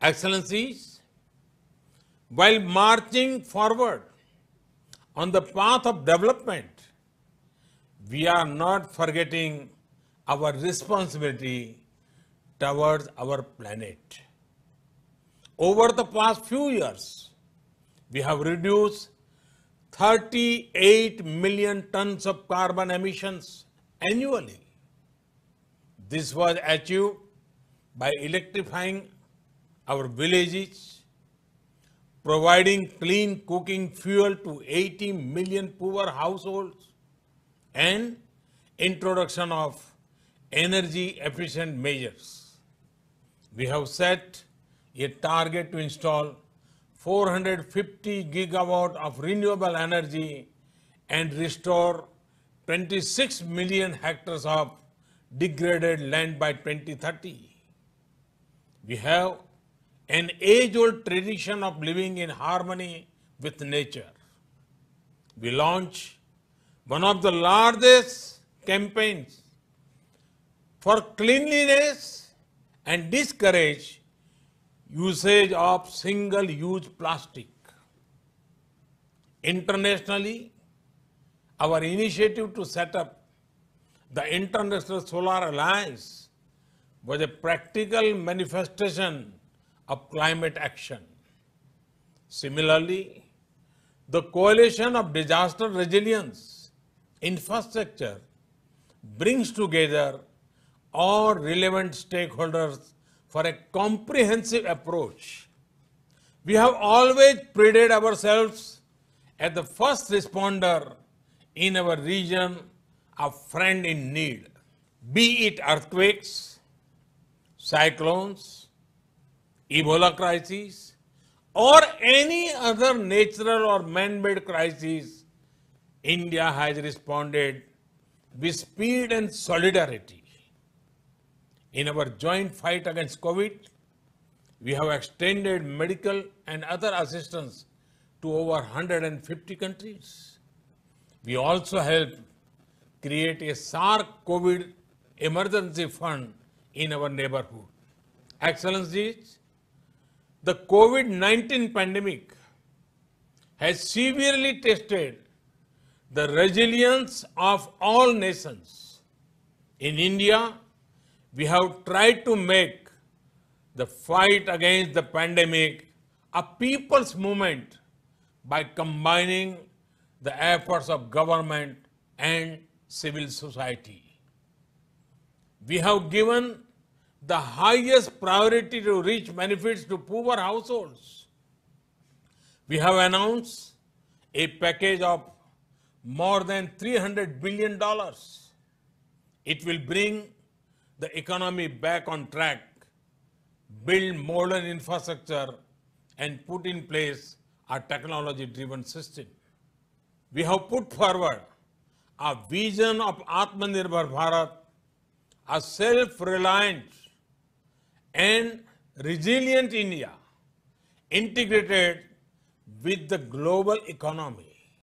Excellencies, while marching forward on the path of development, we are not forgetting our responsibility towards our planet. Over the past few years, we have reduced 38 million tons of carbon emissions annually. This was achieved by electrifying our villages, providing clean cooking fuel to 80 million poor households, and introduction of energy efficient measures. We have set a target to install 450 gigawatt of renewable energy and restore 26 million hectares of degraded land by 2030. We have an age old tradition of living in harmony with nature. We launch one of the largest campaigns for cleanliness and discourage usage of single use plastic. Internationally, our initiative to set up the International Solar Alliance was a practical manifestation of climate action. Similarly, the coalition of disaster resilience infrastructure brings together all relevant stakeholders for a comprehensive approach. We have always prided ourselves as the first responder in our region a friend in need, be it earthquakes, cyclones, Ebola crisis, or any other natural or man-made crisis, India has responded with speed and solidarity. In our joint fight against COVID, we have extended medical and other assistance to over 150 countries. We also helped create a SARC COVID emergency fund in our neighborhood. Excellencies, the COVID 19 pandemic has severely tested the resilience of all nations. In India, we have tried to make the fight against the pandemic a people's movement by combining the efforts of government and civil society. We have given the highest priority to reach benefits to poor households. We have announced a package of more than $300 billion. It will bring the economy back on track, build modern infrastructure, and put in place a technology driven system. We have put forward a vision of Atmanirbhar Bharat, a self reliant and resilient India integrated with the global economy